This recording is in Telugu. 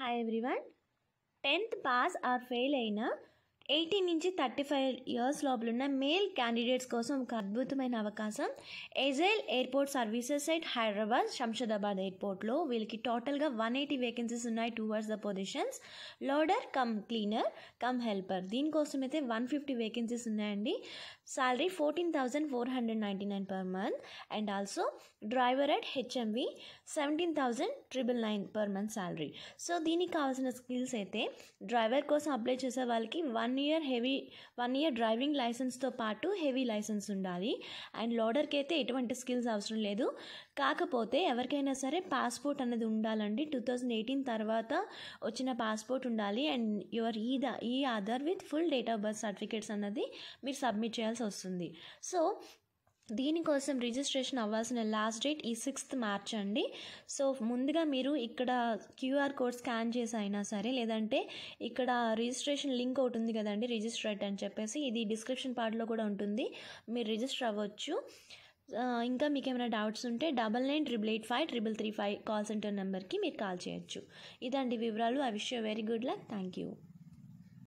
hi everyone tenth pass or fail అయినా ఎయిటీన్ నుంచి థర్టీ ఫైవ్ ఇయర్స్ లోపల ఉన్న మేల్ క్యాండిడేట్స్ కోసం ఒక అద్భుతమైన అవకాశం agile airport services at Hyderabad Shamshabad ఎయిర్పోర్ట్లో వీళ్ళకి టోటల్గా వన్ ఎయిటీ వేకెన్సీస్ ఉన్నాయి towards the positions loader cum cleaner cum helper దీనికోసం అయితే వన్ ఫిఫ్టీ వేకెన్సీస్ ఉన్నాయండి salary fourteen thousand four hundred ninety nine per month and also driver at HMV seventeen thousand triple nine per month salary so దీనికి కావాల్సిన స్కిల్స్ అయితే డ్రైవర్ కోసం అప్లై చేసే వాళ్ళకి one year heavy one year driving లైసెన్స్తో పాటు హెవీ లైసెన్స్ ఉండాలి అండ్ లోడర్కి అయితే ఎటువంటి స్కిల్స్ అవసరం లేదు కాకపోతే ఎవరికైనా సరే పాస్పోర్ట్ అనేది ఉండాలండి టూ థౌజండ్ ఎయిటీన్ తర్వాత వచ్చిన పాస్పోర్ట్ ఉండాలి అండ్ యువర్ ఈ ఈ Aadhaar with full date of birth certificates అన్నది మీరు సబ్మిట్ చేయాల్సి వస్తుంది సో దీనికోసం రిజిస్ట్రేషన్ అవ్వాల్సిన లాస్ట్ డేట్ ఈ సిక్స్త్ మార్చ్ అండి సో ముందుగా మీరు ఇక్కడ క్యూఆర్ కోడ్ స్కాన్ చేసి అయినా సరే లేదంటే ఇక్కడ రిజిస్ట్రేషన్ లింక్ ఒకటి ఉంది కదండి రిజిస్ట్రేట్ అని చెప్పేసి ఇది డిస్క్రిప్షన్ పార్ట్లో కూడా ఉంటుంది మీరు రిజిస్టర్ అవ్వచ్చు ఇంకా మీకు ఏమైనా డౌట్స్ ఉంటే double nine triple eight five triple three five call centre నెంబర్కి మీరు కాల్ చేయొచ్చు ఇదండి వివరాలు I wish very good luck thank you